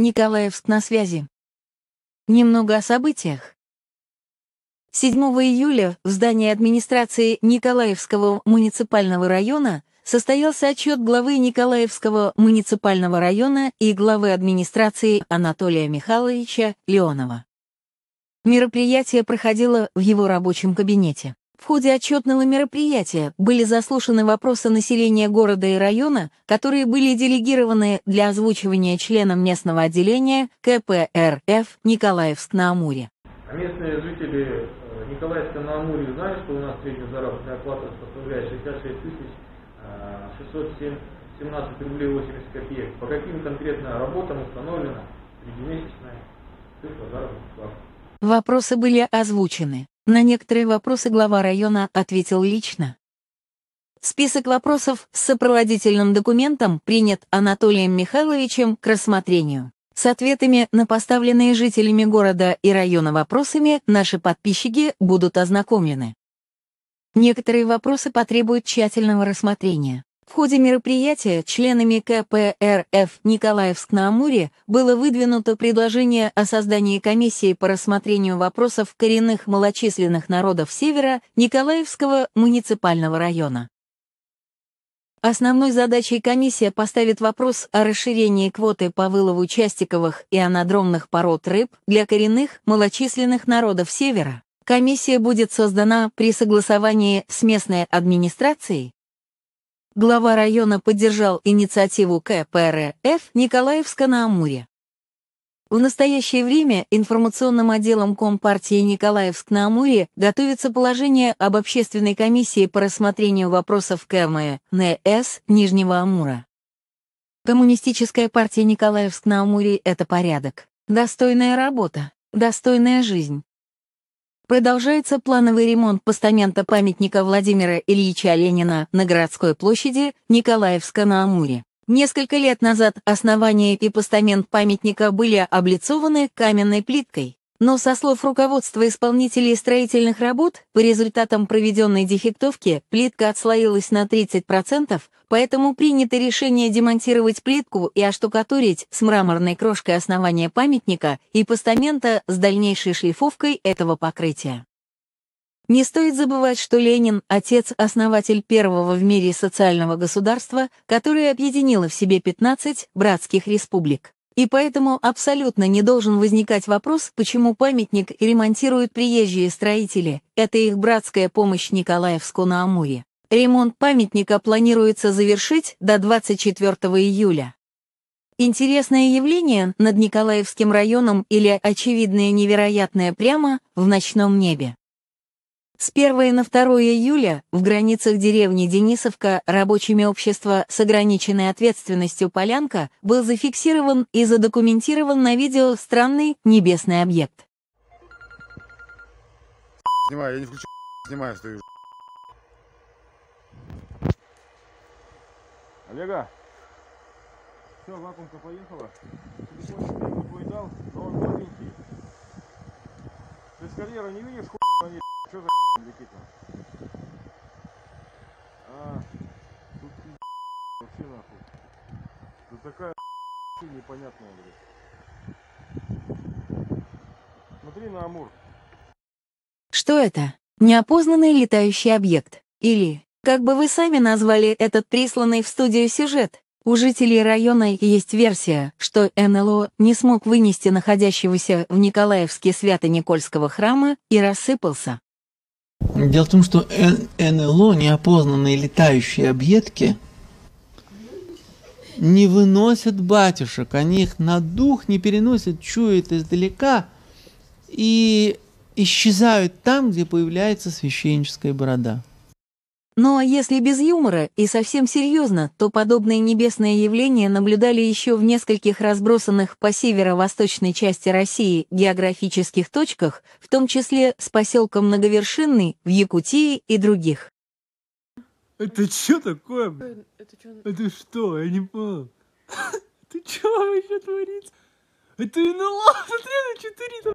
Николаевск на связи. Немного о событиях. 7 июля в здании администрации Николаевского муниципального района состоялся отчет главы Николаевского муниципального района и главы администрации Анатолия Михайловича Леонова. Мероприятие проходило в его рабочем кабинете. В ходе отчетного мероприятия были заслушаны вопросы населения города и района, которые были делегированы для озвучивания членам местного отделения КПРФ Николаевск-на-Амуре. Местные жители э, Николаевска-на-Амуре знают, что у нас средняя заработная плата составляет 66 617 рублей 80 копеек. По каким конкретно работам установлена среднемесячная цифра заработной платы? Вопросы были озвучены. На некоторые вопросы глава района ответил лично. Список вопросов с сопроводительным документом принят Анатолием Михайловичем к рассмотрению. С ответами на поставленные жителями города и района вопросами наши подписчики будут ознакомлены. Некоторые вопросы потребуют тщательного рассмотрения. В ходе мероприятия членами КПРФ Николаевск-на-Амуре было выдвинуто предложение о создании комиссии по рассмотрению вопросов коренных малочисленных народов Севера Николаевского муниципального района. Основной задачей комиссия поставит вопрос о расширении квоты по вылову частиковых и анадромных пород рыб для коренных малочисленных народов Севера. Комиссия будет создана при согласовании с местной администрацией глава района поддержал инициативу КПРФ Николаевска-на-Амуре. В настоящее время информационным отделом Компартии Николаевск-на-Амуре готовится положение об общественной комиссии по рассмотрению вопросов КМНС Нижнего Амура. Коммунистическая партия Николаевск-на-Амуре — это порядок. Достойная работа, достойная жизнь, Продолжается плановый ремонт постамента памятника Владимира Ильича Ленина на городской площади Николаевска-на-Амуре. Несколько лет назад основания и постамент памятника были облицованы каменной плиткой но со слов руководства исполнителей строительных работ, по результатам проведенной дефектовки плитка отслоилась на 30%, поэтому принято решение демонтировать плитку и оштукатурить с мраморной крошкой основания памятника и постамента с дальнейшей шлифовкой этого покрытия. Не стоит забывать, что Ленин – отец-основатель первого в мире социального государства, которое объединило в себе 15 братских республик. И поэтому абсолютно не должен возникать вопрос, почему памятник ремонтируют приезжие строители. Это их братская помощь Николаевску на Амуре. Ремонт памятника планируется завершить до 24 июля. Интересное явление над Николаевским районом или очевидное невероятное прямо в ночном небе. С 1 на 2 июля в границах деревни Денисовка рабочими общества с ограниченной ответственностью «Полянка» был зафиксирован и задокументирован на видео странный небесный объект. Снимаю, я не включу, снимаю, стою. Олега, все, вакуумка поехала. Телефончик я дал, но он новенький. Ты с карьеры не видишь, что за летит нахуй? А, тут вообще нахуй. Тут такая непонятная, блядь. Смотри на Амур. Что это? Неопознанный летающий объект? Или, как бы вы сами назвали этот присланный в студию сюжет? У жителей района есть версия, что НЛО не смог вынести находящегося в Николаевске Свято-Никольского храма и рассыпался. Дело в том, что НЛО, неопознанные летающие объедки, не выносят батюшек, они их на дух не переносят, чуют издалека и исчезают там, где появляется священническая борода. Ну а если без юмора и совсем серьезно, то подобные небесные явления наблюдали еще в нескольких разбросанных по северо-восточной части России географических точках, в том числе с поселком Многовершинный, в Якутии и других. Это что такое? Это, что? это что? Я не понял. Ты что вообще творится? Это НЛО, смотри, на 4 там.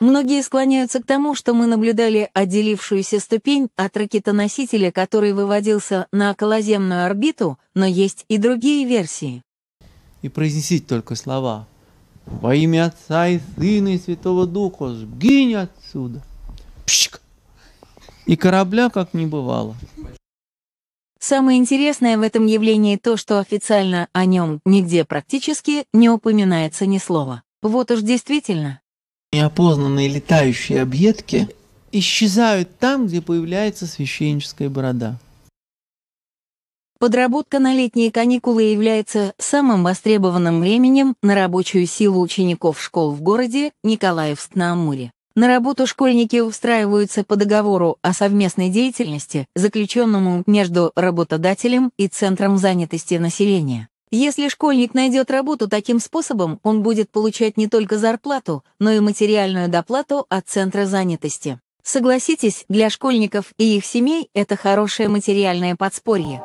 Многие склоняются к тому, что мы наблюдали отделившуюся ступень от ракетоносителя, который выводился на околоземную орбиту, но есть и другие версии. И произнесите только слова. Во имя Отца и Сына и Святого Духа, сгинь отсюда. Пшик! И корабля как не бывало. Самое интересное в этом явлении то, что официально о нем нигде практически не упоминается ни слова. Вот уж действительно, неопознанные летающие объедки исчезают там, где появляется священническая борода. Подработка на летние каникулы является самым востребованным временем на рабочую силу учеников школ в городе Николаевск-на-Амуре. На работу школьники устраиваются по договору о совместной деятельности, заключенному между работодателем и Центром занятости населения. Если школьник найдет работу таким способом, он будет получать не только зарплату, но и материальную доплату от центра занятости. Согласитесь, для школьников и их семей это хорошее материальное подспорье.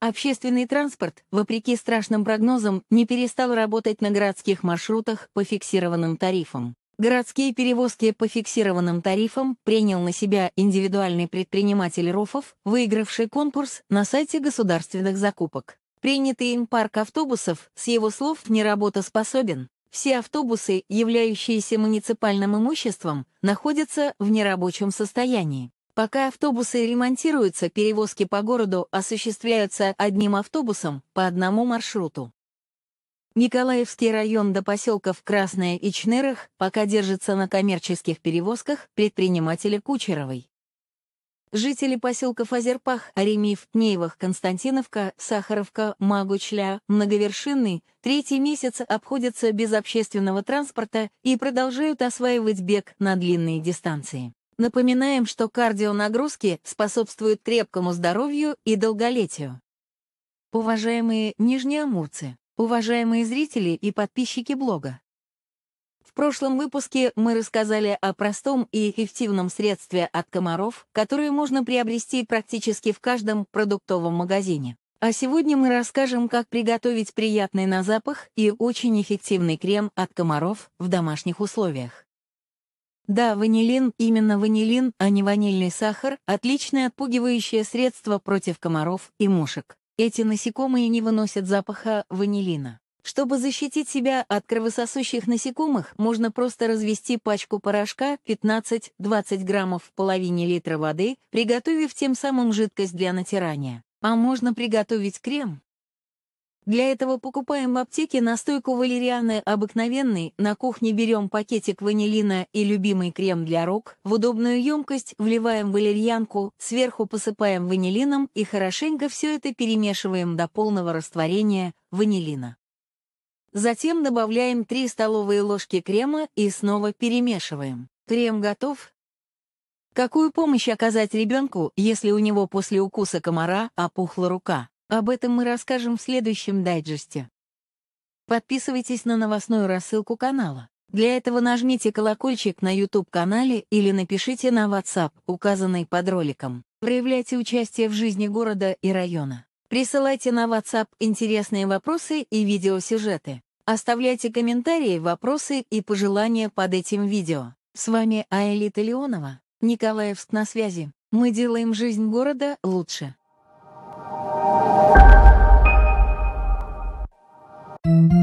Общественный транспорт, вопреки страшным прогнозам, не перестал работать на городских маршрутах по фиксированным тарифам. Городские перевозки по фиксированным тарифам принял на себя индивидуальный предприниматель Рофов, выигравший конкурс на сайте государственных закупок. Принятый им парк автобусов, с его слов, неработоспособен. Все автобусы, являющиеся муниципальным имуществом, находятся в нерабочем состоянии. Пока автобусы ремонтируются, перевозки по городу осуществляются одним автобусом по одному маршруту. Николаевский район до поселков Красное и Чнырых пока держится на коммерческих перевозках предпринимателя Кучеровой. Жители поселков Озерпах, Аремиев, Неевах, Константиновка, Сахаровка, Магучля, Многовершинный третий месяц обходятся без общественного транспорта и продолжают осваивать бег на длинные дистанции. Напоминаем, что кардионагрузки способствуют крепкому здоровью и долголетию. Уважаемые нижнеамурцы, уважаемые зрители и подписчики блога. В прошлом выпуске мы рассказали о простом и эффективном средстве от комаров, которое можно приобрести практически в каждом продуктовом магазине. А сегодня мы расскажем, как приготовить приятный на запах и очень эффективный крем от комаров в домашних условиях. Да, ванилин, именно ванилин, а не ванильный сахар, отличное отпугивающее средство против комаров и мушек. Эти насекомые не выносят запаха ванилина. Чтобы защитить себя от кровососущих насекомых, можно просто развести пачку порошка 15-20 граммов в половине литра воды, приготовив тем самым жидкость для натирания. А можно приготовить крем, для этого покупаем в аптеке настойку валерианы обыкновенной, на кухне берем пакетик ванилина и любимый крем для рук, в удобную емкость вливаем валерьянку, сверху посыпаем ванилином и хорошенько все это перемешиваем до полного растворения ванилина. Затем добавляем 3 столовые ложки крема и снова перемешиваем. Крем готов. Какую помощь оказать ребенку, если у него после укуса комара опухла рука? Об этом мы расскажем в следующем дайджесте. Подписывайтесь на новостную рассылку канала. Для этого нажмите колокольчик на YouTube-канале или напишите на WhatsApp, указанный под роликом. Проявляйте участие в жизни города и района. Присылайте на WhatsApp интересные вопросы и видеосюжеты. Оставляйте комментарии, вопросы и пожелания под этим видео. С вами Аэлита Леонова, Николаевск на связи. Мы делаем жизнь города лучше. Thank you.